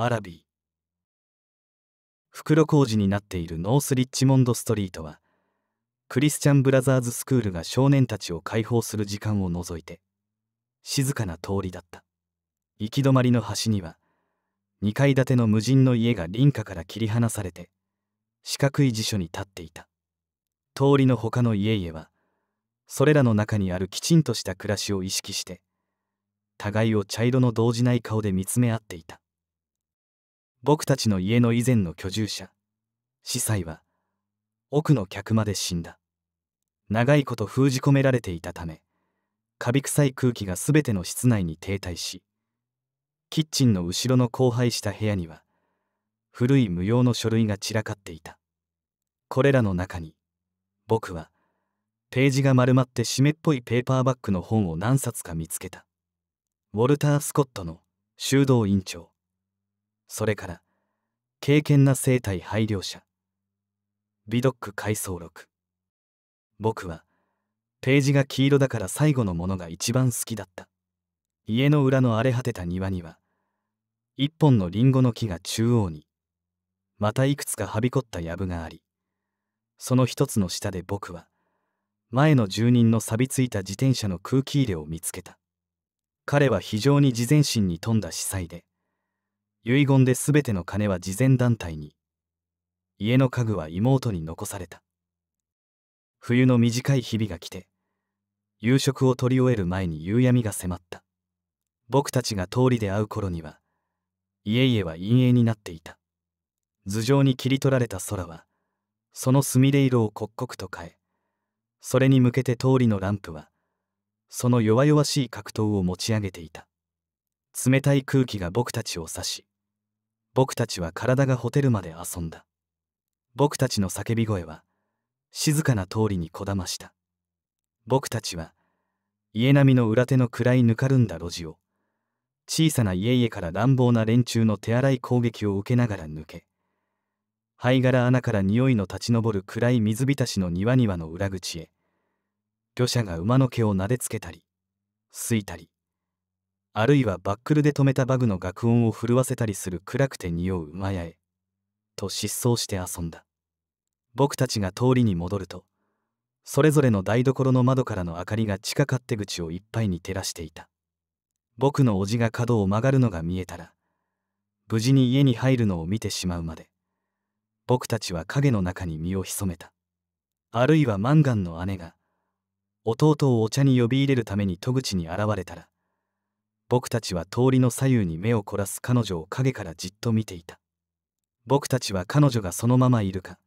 アラビー袋小路になっているノースリッチモンドストリートはクリスチャン・ブラザーズ・スクールが少年たちを解放する時間を除いて静かな通りだった行き止まりの端には2階建ての無人の家が林家から切り離されて四角い辞書に立っていた通りの他の家々はそれらの中にあるきちんとした暮らしを意識して互いを茶色の動じない顔で見つめ合っていた僕たちの家の以前の居住者司祭は奥の客まで死んだ長いこと封じ込められていたためカビ臭い空気が全ての室内に停滞しキッチンの後ろの荒廃した部屋には古い無用の書類が散らかっていたこれらの中に僕はページが丸まって湿っぽいペーパーバッグの本を何冊か見つけたウォルター・スコットの「修道院長」それから敬虔な生態配慮者ビドック回想録僕はページが黄色だから最後のものが一番好きだった家の裏の荒れ果てた庭には一本のリンゴの木が中央にまたいくつかはびこった藪がありその一つの下で僕は前の住人の錆びついた自転車の空気入れを見つけた彼は非常に自前心に富んだ司祭で遺言で全ての金は慈善団体に家の家具は妹に残された冬の短い日々が来て夕食を取り終える前に夕闇が迫った僕たちが通りで会う頃には家々は陰影になっていた頭上に切り取られた空はそのすみれ色を刻々と変えそれに向けて通りのランプはその弱々しい格闘を持ち上げていた冷たい空気が僕たちを刺し僕たちは体がほてるまで遊んだ僕たちの叫び声は静かな通りにこだました僕たちは家並みの裏手の暗いぬかるんだ路地を小さな家々から乱暴な連中の手荒い攻撃を受けながら抜け灰殻穴から匂いの立ち上る暗い水浸しの庭庭の裏口へ魚車が馬の毛を撫でつけたりすいたりあるいはバックルで止めたバグの楽音を震わせたりする暗くて匂う馬屋へと失踪して遊んだ僕たちが通りに戻るとそれぞれの台所の窓からの明かりが地下勝手口をいっぱいに照らしていた僕の叔父が角を曲がるのが見えたら無事に家に入るのを見てしまうまで僕たちは影の中に身を潜めたあるいはマンガンの姉が弟をお茶に呼び入れるために戸口に現れたら僕たちは通りの左右に目を凝らす彼女を影からじっと見ていた僕たちは彼女がそのままいるか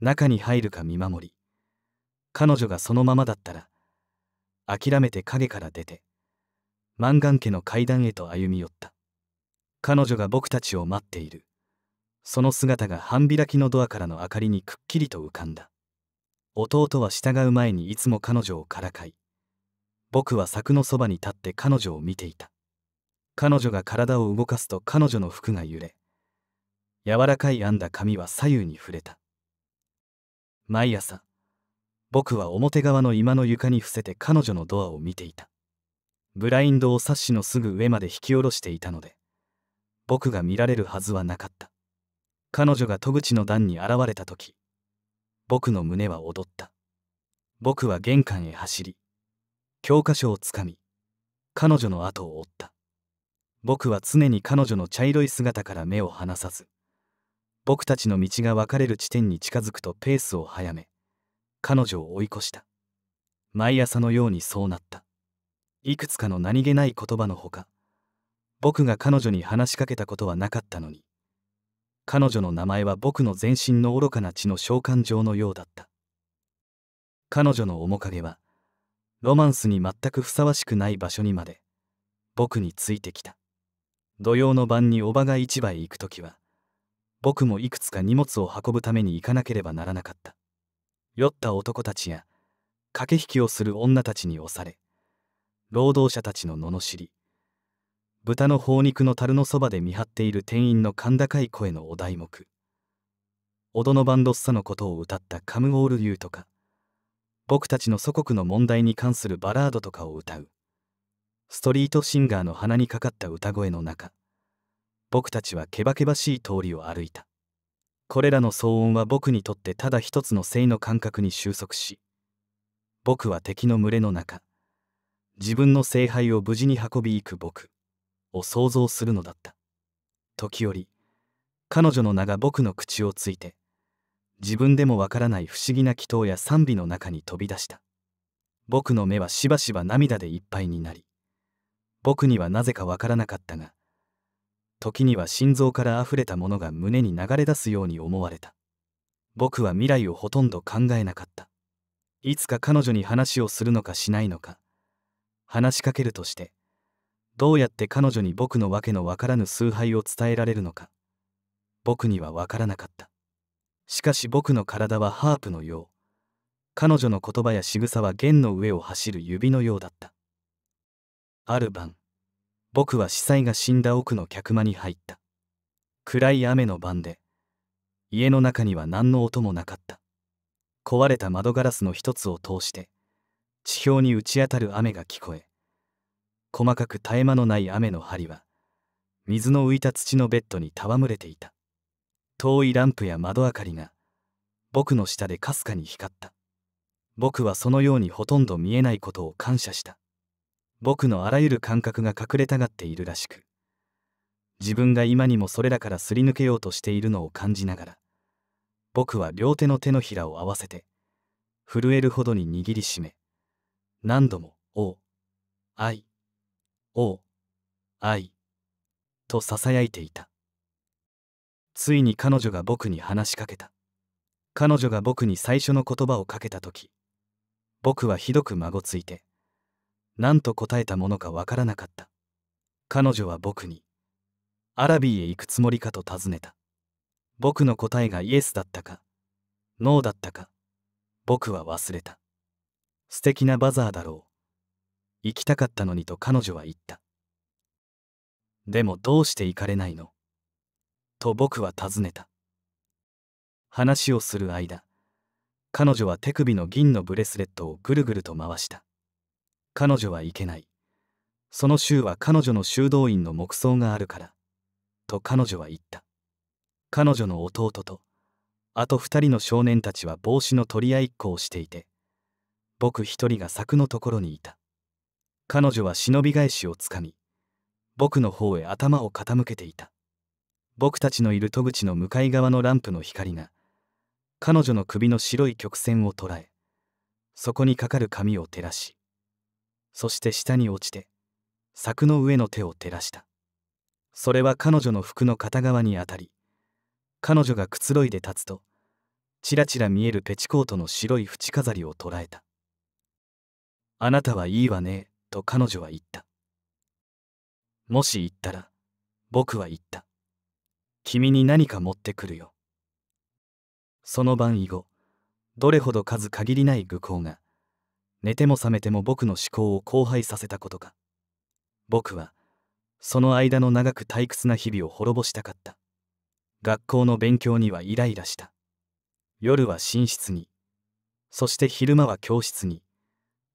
中に入るか見守り彼女がそのままだったら諦めて影から出てマンガン家の階段へと歩み寄った彼女が僕たちを待っているその姿が半開きのドアからの明かりにくっきりと浮かんだ弟は従う前にいつも彼女をからかい僕は柵のそばに立って彼女を見ていた彼女が体を動かすと彼女の服が揺れ柔らかい編んだ髪は左右に触れた毎朝僕は表側の居間の床に伏せて彼女のドアを見ていたブラインドをサッシのすぐ上まで引き下ろしていたので僕が見られるはずはなかった彼女が戸口の段に現れた時僕の胸は踊った僕は玄関へ走り教科書をつかみ彼女の後を追った僕は常に彼女の茶色い姿から目を離さず僕たちの道が分かれる地点に近づくとペースを速め彼女を追い越した毎朝のようにそうなったいくつかの何気ない言葉のほか僕が彼女に話しかけたことはなかったのに彼女の名前は僕の全身の愚かな血の召喚状のようだった彼女の面影はロマンスに全くふさわしくない場所にまで僕についてきた土曜の晩におばが市場へ行く時は僕もいくつか荷物を運ぶために行かなければならなかった酔った男たちや駆け引きをする女たちに押され労働者たちの罵り豚の放肉の樽のそばで見張っている店員の甲高い声のお題目オドノバンドッサのことを歌ったカムオールユーとか僕たちの祖国の問題に関するバラードとかを歌うストリートシンガーの鼻にかかった歌声の中僕たちはけばけばしい通りを歩いたこれらの騒音は僕にとってただ一つの性の感覚に収束し僕は敵の群れの中自分の聖杯を無事に運び行く僕を想像するのだった時折彼女の名が僕の口をついて自分でもわからない不思議な祈祷や賛美の中に飛び出した僕の目はしばしば涙でいっぱいになり僕にはなぜかわからなかったが時には心臓から溢れたものが胸に流れ出すように思われた僕は未来をほとんど考えなかったいつか彼女に話をするのかしないのか話しかけるとしてどうやって彼女に僕のわけのわからぬ崇拝を伝えられるのか僕にはわからなかったしかし僕の体はハープのよう彼女の言葉や仕草は弦の上を走る指のようだったある晩僕は司祭が死んだ奥の客間に入った暗い雨の晩で家の中には何の音もなかった壊れた窓ガラスの一つを通して地表に打ち当たる雨が聞こえ細かく絶え間のない雨の針は水の浮いた土のベッドに戯れていた遠いランプや窓明かりが僕の下でかすかに光った僕はそのようにほとんど見えないことを感謝した僕のあらゆる感覚が隠れたがっているらしく自分が今にもそれらからすり抜けようとしているのを感じながら僕は両手の手のひらを合わせて震えるほどに握りしめ何度も「おう愛おう愛」とささやいていたついに彼女が僕に話しかけた彼女が僕に最初の言葉をかけた時僕はひどくまごついて何と答えたものかわからなかった彼女は僕に「アラビーへ行くつもりか?」と尋ねた僕の答えがイエスだったかノーだったか僕は忘れた素敵なバザーだろう行きたかったのにと彼女は言ったでもどうして行かれないのと僕は尋ねた話をする間彼女は手首の銀のブレスレットをぐるぐると回した彼女はいけないその州は彼女の修道院の木葬があるからと彼女は言った彼女の弟とあと2人の少年たちは帽子の取り合いっこをしていて僕一人が柵のところにいた彼女は忍び返しをつかみ僕の方へ頭を傾けていた僕たちのいる戸口の向かい側のランプの光が彼女の首の白い曲線を捉えそこにかかる紙を照らしそして下に落ちて柵の上の手を照らしたそれは彼女の服の片側にあたり彼女がくつろいで立つとちらちら見えるペチコートの白い縁飾りを捉えた「あなたはいいわね」と彼女は言ったもし言ったら僕は言った君に何か持ってくるよ。その晩以後、どれほど数限りない愚行が、寝ても覚めても僕の思考を荒廃させたことか。僕は、その間の長く退屈な日々を滅ぼしたかった。学校の勉強にはイライラした。夜は寝室に、そして昼間は教室に、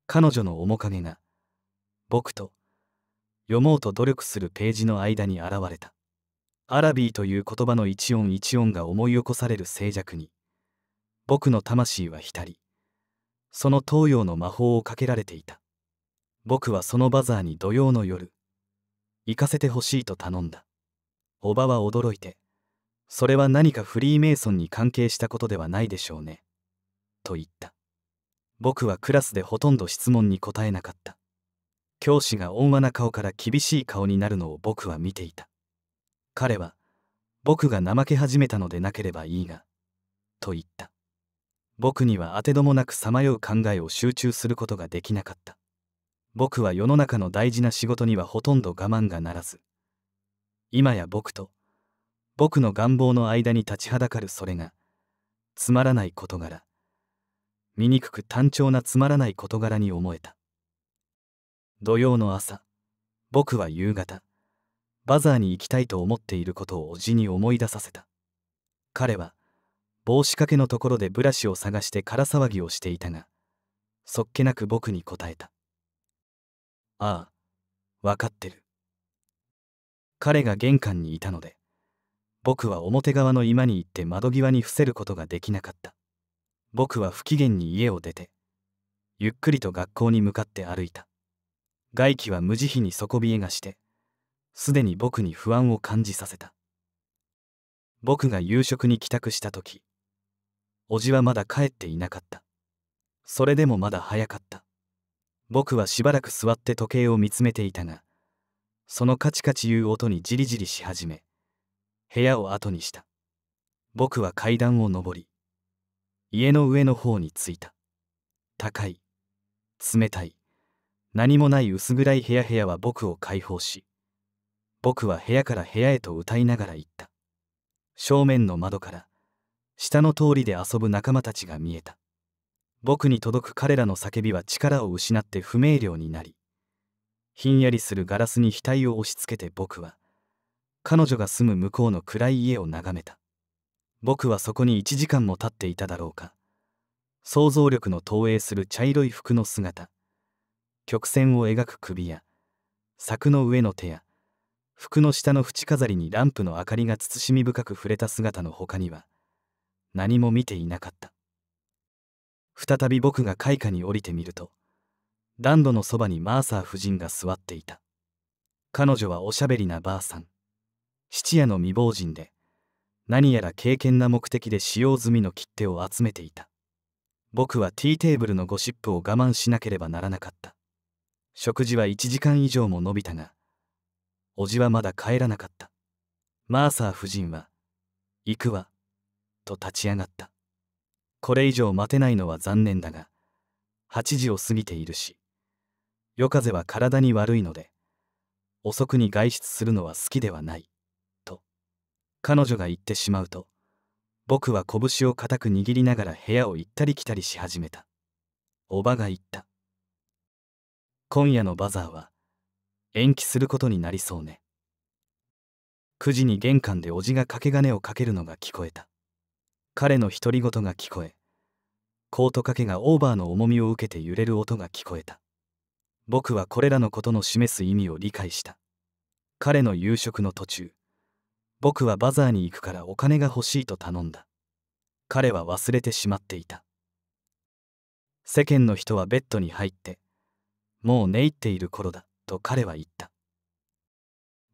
彼女の面影が、僕と、読もうと努力するページの間に現れた。アラビーという言葉の一音一音が思い起こされる静寂に僕の魂は浸りその東洋の魔法をかけられていた僕はそのバザーに土曜の夜行かせてほしいと頼んだおばは驚いてそれは何かフリーメイソンに関係したことではないでしょうねと言った僕はクラスでほとんど質問に答えなかった教師が温和な顔から厳しい顔になるのを僕は見ていた彼は、僕が怠け始めたのでなければいいが、と言った。僕には当てどもなくさまよう考えを集中することができなかった。僕は世の中の大事な仕事にはほとんど我慢がならず、今や僕と、僕の願望の間に立ちはだかるそれが、つまらない事柄、醜く単調なつまらない事柄に思えた。土曜の朝、僕は夕方、バザーに行きたいと思っていることをおじに思い出させた彼は帽子掛けのところでブラシを探して空騒ぎをしていたがそっけなく僕に答えた「ああ分かってる」彼が玄関にいたので僕は表側の居間に行って窓際に伏せることができなかった僕は不機嫌に家を出てゆっくりと学校に向かって歩いた外気は無慈悲に底冷えがしてすでに僕に不安を感じさせた僕が夕食に帰宅した時おじはまだ帰っていなかったそれでもまだ早かった僕はしばらく座って時計を見つめていたがそのカチカチいう音にじりじりし始め部屋を後にした僕は階段を上り家の上の方に着いた高い冷たい何もない薄暗い部屋部屋は僕を解放し僕は部屋から部屋へと歌いながら行った正面の窓から下の通りで遊ぶ仲間たちが見えた僕に届く彼らの叫びは力を失って不明瞭になりひんやりするガラスに額を押し付けて僕は彼女が住む向こうの暗い家を眺めた僕はそこに1時間も経っていただろうか想像力の投影する茶色い服の姿曲線を描く首や柵の上の手や服の下の縁飾りにランプの明かりが慎み深く触れた姿の他には何も見ていなかった再び僕が開花に降りてみると暖炉のそばにマーサー夫人が座っていた彼女はおしゃべりなばあさん質屋の未亡人で何やら敬虔な目的で使用済みの切手を集めていた僕はティーテーブルのゴシップを我慢しなければならなかった食事は1時間以上も伸びたが叔父はまだ帰らなかった。マーサー夫人は、行くわ、と立ち上がった。これ以上待てないのは残念だが、8時を過ぎているし、夜風は体に悪いので、遅くに外出するのは好きではない、と、彼女が言ってしまうと、僕は拳を固く握りながら部屋を行ったり来たりし始めた。おばが言った。今夜のバザーは、延期することになりそうね9時に玄関でおじが掛け金をかけるのが聞こえた彼の独り言が聞こえコート掛けがオーバーの重みを受けて揺れる音が聞こえた僕はこれらのことの示す意味を理解した彼の夕食の途中僕はバザーに行くからお金が欲しいと頼んだ彼は忘れてしまっていた世間の人はベッドに入ってもう寝入っている頃だと彼は言った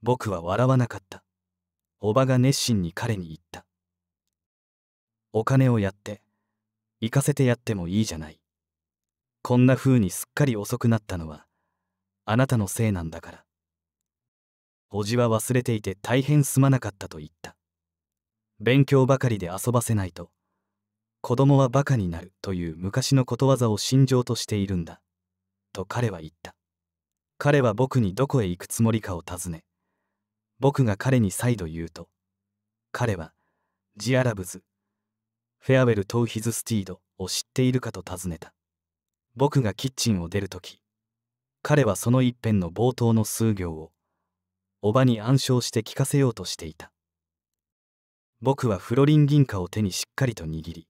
僕は笑わなかったおばが熱心に彼に言ったお金をやって行かせてやってもいいじゃないこんな風にすっかり遅くなったのはあなたのせいなんだからおじは忘れていて大変すまなかったと言った勉強ばかりで遊ばせないと子供はバカになるという昔のことわざを信条としているんだと彼は言った彼は僕にどこへ行くつもりかを尋ね僕が彼に再度言うと彼はジアラブズフェアウェル・トウヒズ・スティードを知っているかと尋ねた僕がキッチンを出るとき彼はその一辺の冒頭の数行を叔母に暗唱して聞かせようとしていた僕はフロリン銀貨を手にしっかりと握り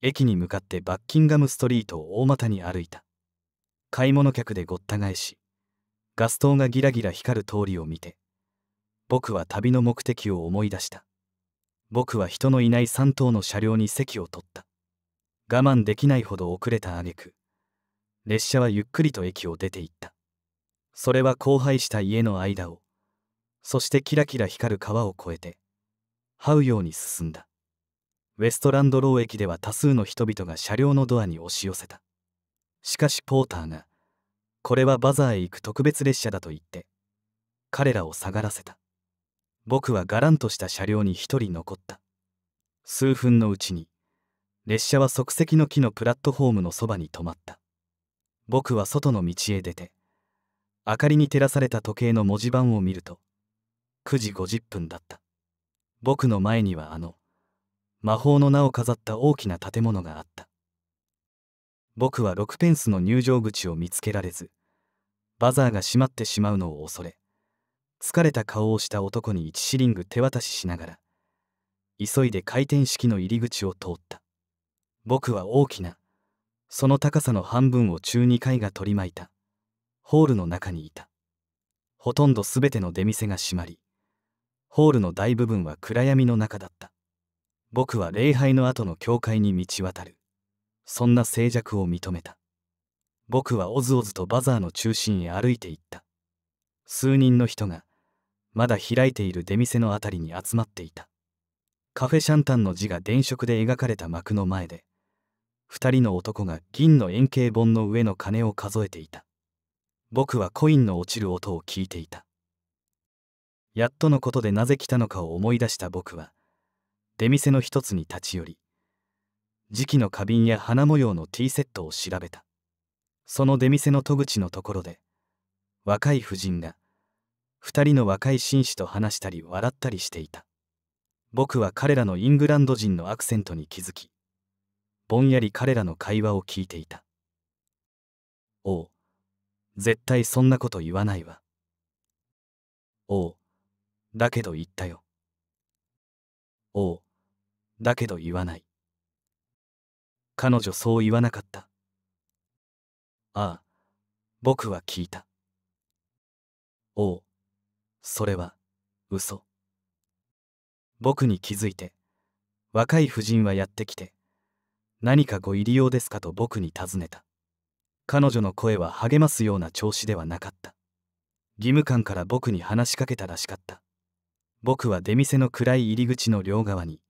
駅に向かってバッキンガムストリートを大股に歩いた買い物客でごった返しガス灯がギラギラ光る通りを見て僕は旅の目的を思い出した僕は人のいない3頭の車両に席を取った我慢できないほど遅れた挙句列車はゆっくりと駅を出て行ったそれは荒廃した家の間をそしてキラキラ光る川を越えて這うように進んだウェストランドロー駅では多数の人々が車両のドアに押し寄せたしかしポーターがこれはバザーへ行く特別列車だと言って彼らを下がらせた僕はがらんとした車両に一人残った数分のうちに列車は即席の木のプラットフォームのそばに止まった僕は外の道へ出て明かりに照らされた時計の文字盤を見ると9時50分だった僕の前にはあの魔法の名を飾った大きな建物があった僕は6ペンスの入場口を見つけられずバザーが閉まってしまうのを恐れ疲れた顔をした男に1シリング手渡ししながら急いで回転式の入り口を通った僕は大きなその高さの半分を中2階が取り巻いたホールの中にいたほとんど全ての出店が閉まりホールの大部分は暗闇の中だった僕は礼拝の後の教会に道渡るそんな静寂を認めた僕はおずおずとバザーの中心へ歩いていった数人の人がまだ開いている出店の辺りに集まっていたカフェシャンタンの字が電飾で描かれた幕の前で2人の男が銀の円形本の上の鐘を数えていた僕はコインの落ちる音を聞いていたやっとのことでなぜ来たのかを思い出した僕は出店の一つに立ち寄り磁器の花瓶や花模様のティーセットを調べたその出店の戸口のところで若い婦人が2人の若い紳士と話したり笑ったりしていた僕は彼らのイングランド人のアクセントに気づきぼんやり彼らの会話を聞いていたおう絶対そんなこと言わないわおうだけど言ったよおうだけど言わない彼女そう言わなかったああ僕は聞いたおおそれは嘘僕に気づいて若い婦人はやってきて何かご入り用ですかと僕に尋ねた彼女の声は励ますような調子ではなかった義務感から僕に話しかけたらしかった僕は出店の暗い入り口の両側に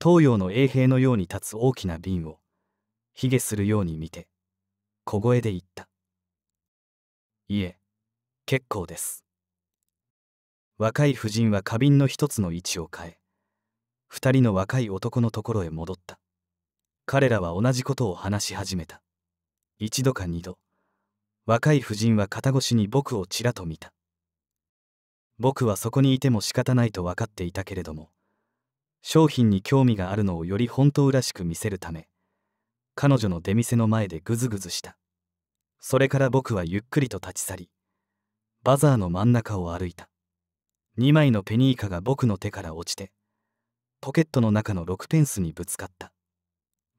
東洋の衛兵のように立つ大きな瓶を卑下するように見て小声で言った「いえ結構です」若い婦人は花瓶の一つの位置を変え二人の若い男のところへ戻った彼らは同じことを話し始めた一度か二度若い夫人は肩越しに僕をちらと見た僕はそこにいても仕方ないと分かっていたけれども商品に興味があるのをより本当らしく見せるため彼女の出店の前でグズグズしたそれから僕はゆっくりと立ち去りバザーの真ん中を歩いた2枚のペニーカが僕の手から落ちてポケットの中の6ペンスにぶつかった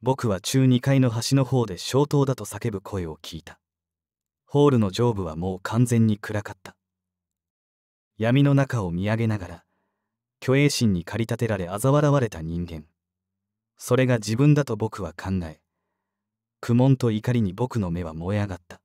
僕は中2階の端の方で消灯だと叫ぶ声を聞いたホールの上部はもう完全に暗かった闇の中を見上げながら虚栄心に駆り立てられ嘲笑われた人間それが自分だと僕は考え苦悶と怒りに僕の目は燃え上がった